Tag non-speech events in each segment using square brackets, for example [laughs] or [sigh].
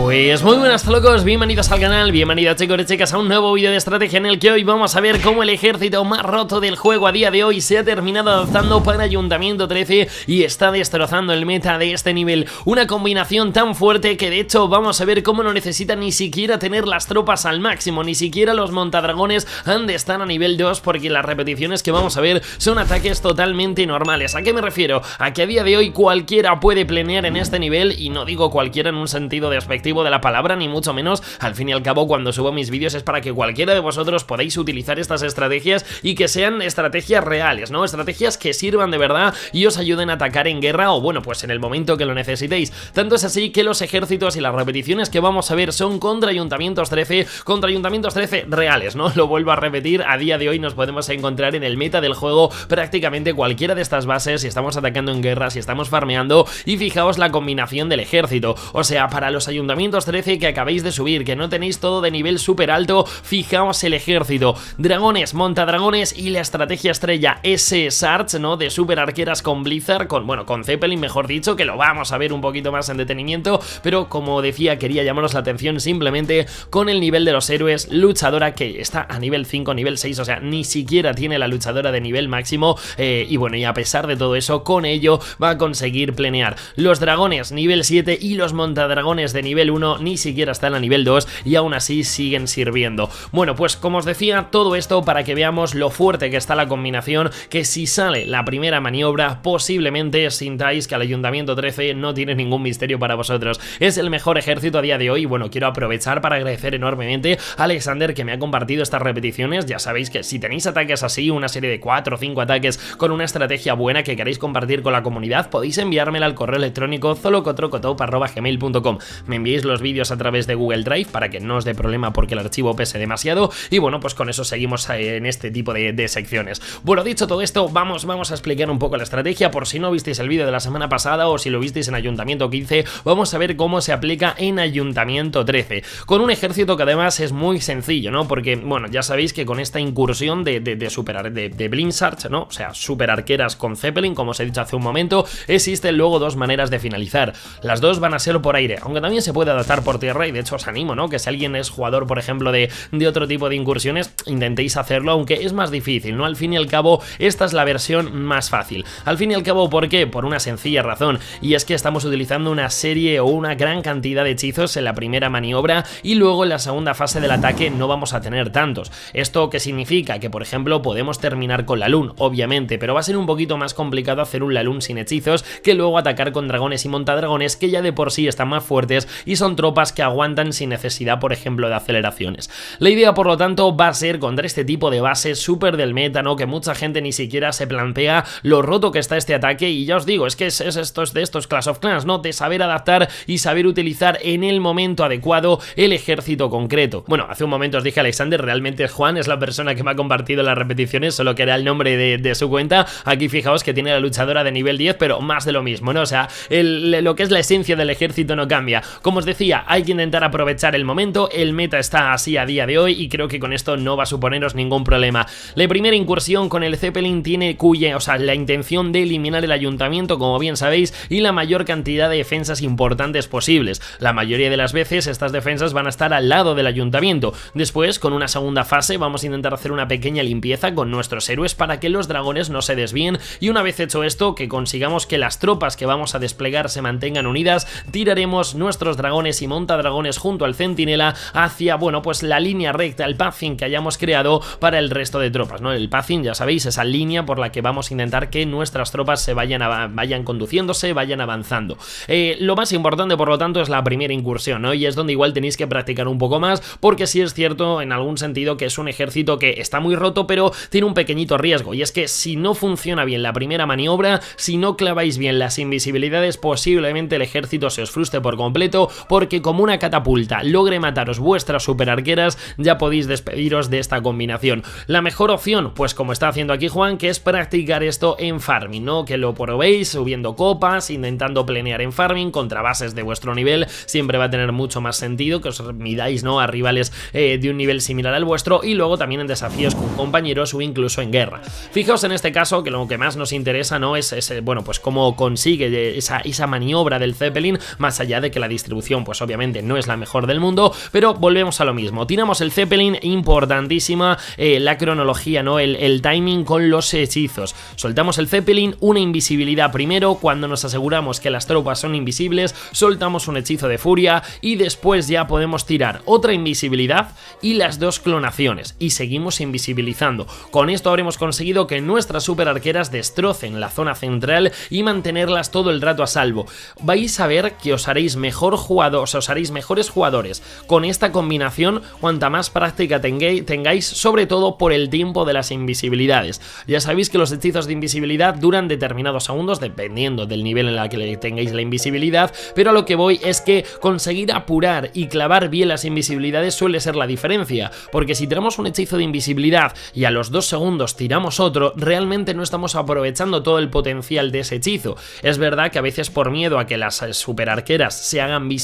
Pues muy buenas locos, bienvenidos al canal, bienvenidos chicos y chicas a un nuevo vídeo de estrategia en el que hoy vamos a ver cómo el ejército más roto del juego a día de hoy se ha terminado adaptando para Ayuntamiento 13 y está destrozando el meta de este nivel. Una combinación tan fuerte que de hecho vamos a ver cómo no necesita ni siquiera tener las tropas al máximo, ni siquiera los montadragones han de estar a nivel 2 porque las repeticiones que vamos a ver son ataques totalmente normales. ¿A qué me refiero? A que a día de hoy cualquiera puede planear en este nivel y no digo cualquiera en un sentido de aspecto de la palabra, ni mucho menos. Al fin y al cabo, cuando subo mis vídeos es para que cualquiera de vosotros podáis utilizar estas estrategias y que sean estrategias reales, ¿no? Estrategias que sirvan de verdad y os ayuden a atacar en guerra o, bueno, pues en el momento que lo necesitéis. Tanto es así que los ejércitos y las repeticiones que vamos a ver son contra ayuntamientos 13, contra ayuntamientos 13 reales, ¿no? Lo vuelvo a repetir, a día de hoy nos podemos encontrar en el meta del juego prácticamente cualquiera de estas bases, si estamos atacando en guerra, si estamos farmeando y fijaos la combinación del ejército, o sea, para los ayuntamientos 13 que acabéis de subir, que no tenéis todo de nivel súper alto, fijaos el ejército, dragones, montadragones y la estrategia estrella S Sarch, ¿no? De super arqueras con Blizzard, con, bueno, con Zeppelin mejor dicho, que lo vamos a ver un poquito más en detenimiento, pero como decía, quería llamaros la atención simplemente con el nivel de los héroes, luchadora que está a nivel 5, nivel 6, o sea, ni siquiera tiene la luchadora de nivel máximo, eh, y bueno, y a pesar de todo eso, con ello va a conseguir planear los dragones nivel 7 y los montadragones de nivel nivel 1, ni siquiera está en la nivel 2 y aún así siguen sirviendo. Bueno, pues como os decía, todo esto para que veamos lo fuerte que está la combinación, que si sale la primera maniobra, posiblemente sintáis que el Ayuntamiento 13 no tiene ningún misterio para vosotros. Es el mejor ejército a día de hoy y bueno, quiero aprovechar para agradecer enormemente a Alexander que me ha compartido estas repeticiones. Ya sabéis que si tenéis ataques así, una serie de 4 o 5 ataques con una estrategia buena que queréis compartir con la comunidad, podéis enviármela al correo electrónico zolocotrocotop.com. Me los vídeos a través de Google Drive para que no os dé problema porque el archivo pese demasiado. Y bueno, pues con eso seguimos eh, en este tipo de, secciones. Bueno, dicho todo esto, vamos, vamos a explicar un poco la estrategia por si no visteis el vídeo de la semana pasada o si lo visteis en Ayuntamiento 15, vamos a ver cómo se aplica en Ayuntamiento 13. Con un ejército que además es muy sencillo, ¿no? Porque, bueno, ya sabéis que con esta incursión de, de, de super, de, ¿no? O sea, super arqueras con Zeppelin, como os he dicho hace un momento, existen luego dos maneras de finalizar. Las dos van a ser por aire, aunque también se puede adaptar por tierra y de hecho os animo, ¿no? Que si alguien es jugador, por ejemplo, de, de otro tipo de incursiones, intentéis hacerlo, aunque es más difícil, ¿no? Al fin y al cabo, esta es la versión más fácil. Al fin y al cabo, ¿por qué? Por una sencilla razón, y es que estamos utilizando una serie o una gran cantidad de hechizos en la primera maniobra y luego en la segunda fase del ataque no vamos a tener tantos. ¿Esto qué significa? Que por ejemplo podemos terminar con la Lun, obviamente, pero va a ser un poquito más complicado hacer un Lun sin hechizos que luego atacar con dragones y montadragones que ya de por sí están más fuertes y son tropas que aguantan sin necesidad, por ejemplo, de aceleraciones. La idea, por lo tanto, va a ser contra este tipo de base súper del ¿no? que mucha gente ni siquiera se plantea lo roto que está este ataque y ya os digo, es que es, esto de estos Clash of Clans, ¿no? De saber adaptar y saber utilizar en el momento adecuado el ejército concreto. Bueno, hace un momento os dije Alexander, realmente Juan es la persona que me ha compartido las repeticiones, solo que era el nombre de, su cuenta. Aquí fijaos que tiene la luchadora de nivel 10, pero más de lo mismo, ¿no? O sea, lo que es la esencia del ejército no cambia. Como os decía, hay que intentar aprovechar el momento, el meta está así a día de hoy y creo que con esto no va a suponeros ningún problema. La primera incursión con el Zeppelin tiene cuya, o sea, la intención de eliminar el ayuntamiento, como bien sabéis, y la mayor cantidad de defensas importantes posibles. La mayoría de las veces estas defensas van a estar al lado del ayuntamiento. Después, con una segunda fase, vamos a intentar hacer una pequeña limpieza con nuestros héroes para que los dragones no se desvíen y una vez hecho esto, que consigamos que las tropas que vamos a desplegar se mantengan unidas, tiraremos nuestros dragones y monta dragones junto al centinela hacia, bueno, pues la línea recta, el pathing que hayamos creado para el resto de tropas, ¿no? El pathing, ya sabéis, esa línea por la que vamos a intentar que nuestras tropas se vayan, vayan conduciéndose, vayan avanzando. Eh, lo más importante, por lo tanto, es la primera incursión, ¿no? Y es donde igual tenéis que practicar un poco más, porque sí es cierto, en algún sentido, que es un ejército que está muy roto, pero tiene un pequeñito riesgo, y es que si no funciona bien la primera maniobra, si no claváis bien las invisibilidades, posiblemente el ejército se os frustre por completo porque como una catapulta logre mataros vuestras superarqueras, ya podéis despediros de esta combinación. La mejor opción, pues como está haciendo aquí Juan, que es practicar esto en farming, ¿no? Que lo probéis subiendo copas, intentando planear en farming contra bases de vuestro nivel, siempre va a tener mucho más sentido que os midáis, ¿no? A rivales eh, de un nivel similar al vuestro y luego también en desafíos con compañeros o incluso en guerra. Fijaos en este caso que lo que más nos interesa, ¿no? Es, es bueno, pues cómo consigue esa, esa maniobra del Zeppelin, más allá de que la distribución pues obviamente no es la mejor del mundo, pero volvemos a lo mismo. Tiramos el Zeppelin, importantísima eh, la cronología, ¿no? El, el, timing con los hechizos. Soltamos el Zeppelin, una invisibilidad primero, cuando nos aseguramos que las tropas son invisibles, soltamos un hechizo de furia y después ya podemos tirar otra invisibilidad y las dos clonaciones y seguimos invisibilizando. Con esto habremos conseguido que nuestras super arqueras destrocen la zona central y mantenerlas todo el rato a salvo. Vais a ver que os haréis mejor jugar os haréis mejores jugadores con esta combinación cuanta más práctica tengáis, sobre todo por el tiempo de las invisibilidades. Ya sabéis que los hechizos de invisibilidad duran determinados segundos dependiendo del nivel en el que tengáis la invisibilidad, pero a lo que voy es que conseguir apurar y clavar bien las invisibilidades suele ser la diferencia, porque si tenemos un hechizo de invisibilidad y a los dos segundos tiramos otro, realmente no estamos aprovechando todo el potencial de ese hechizo. Es verdad que a veces por miedo a que las eh, superarqueras se hagan visibles,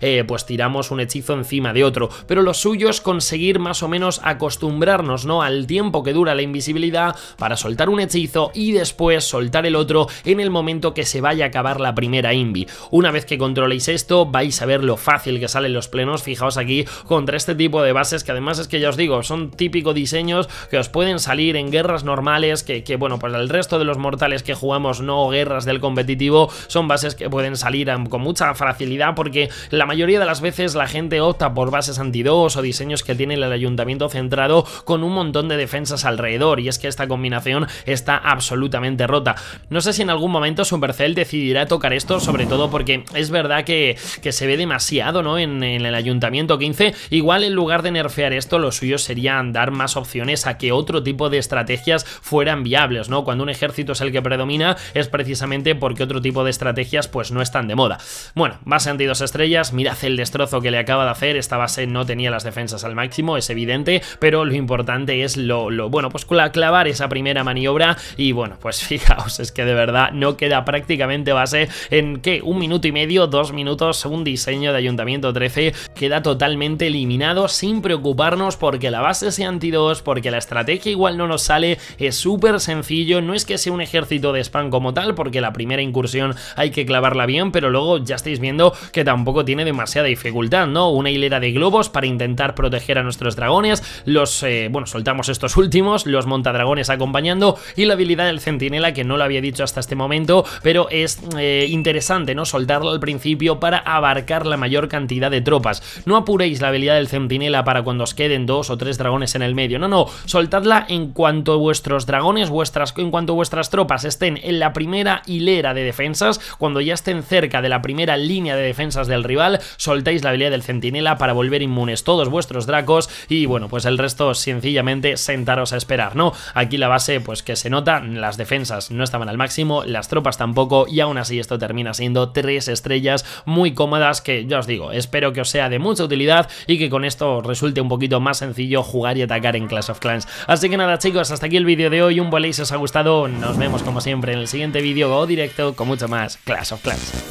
eh, pues tiramos un hechizo encima de otro. Pero lo suyo es conseguir más o menos acostumbrarnos ¿no? al tiempo que dura la invisibilidad para soltar un hechizo y después soltar el otro en el momento que se vaya a acabar la primera invi. Una vez que controléis esto vais a ver lo fácil que salen los plenos, fijaos aquí contra este tipo de bases que además es que ya os digo, son típicos diseños que os pueden salir en guerras normales que, que bueno, pues el resto de los mortales que jugamos no guerras del competitivo son bases que pueden salir con mucha facilidad porque la mayoría de las veces la gente opta por bases anti-2 o diseños que tiene el ayuntamiento centrado con un montón de defensas alrededor y es que esta combinación está absolutamente rota. No sé si en algún momento Supercell decidirá tocar esto, sobre todo porque es verdad que, se ve demasiado ¿no? En, el ayuntamiento 15, igual en lugar de nerfear esto lo suyo sería dar más opciones a que otro tipo de estrategias fueran viables, ¿no? Cuando un ejército es el que predomina es precisamente porque otro tipo de estrategias pues no están de moda. Bueno, más anti estrellas. Mirad el destrozo que le acaba de hacer. Esta base no tenía las defensas al máximo, es evidente, pero lo importante es lo, lo bueno, pues clavar esa primera maniobra y bueno, pues [laughs] fijaos, es que de verdad no queda prácticamente base en que un minuto y medio, dos minutos, un diseño de Ayuntamiento 13 queda totalmente eliminado sin preocuparnos porque la base sea anti-2, porque la estrategia igual no nos sale, es súper sencillo, no es que sea un ejército de spam como tal, porque la primera incursión hay que clavarla bien, pero luego ya estáis viendo que tampoco tiene demasiada dificultad, ¿no? Una hilera de globos para intentar proteger a nuestros dragones, los, eh, bueno, soltamos estos [laughs] últimos, los montadragones acompañando y la habilidad del centinela que no lo había dicho hasta este momento, pero es eh, interesante, ¿no? Soltarlo al principio para abarcar la mayor cantidad de tropas. No apuréis la habilidad del centinela para cuando os queden dos o tres dragones en el medio, no, no, soltadla en cuanto vuestros dragones, vuestras, en cuanto vuestras tropas estén en la primera hilera de defensas, cuando ya estén cerca de la primera línea de defensa del rival, soltáis la habilidad del centinela para volver inmunes todos vuestros dracos y bueno, pues el resto sencillamente sentaros a esperar, ¿no? Aquí la base pues que se nota, las defensas no estaban al máximo, las tropas tampoco y aún así esto termina siendo tres estrellas muy cómodas que ya os digo, espero que os sea de mucha utilidad y que con esto resulte un poquito más sencillo jugar y atacar en Clash of Clans. Así que nada chicos, hasta aquí el vídeo de hoy, un buen like si os ha gustado, nos vemos como siempre en el siguiente vídeo o directo con mucho más Clash of Clans.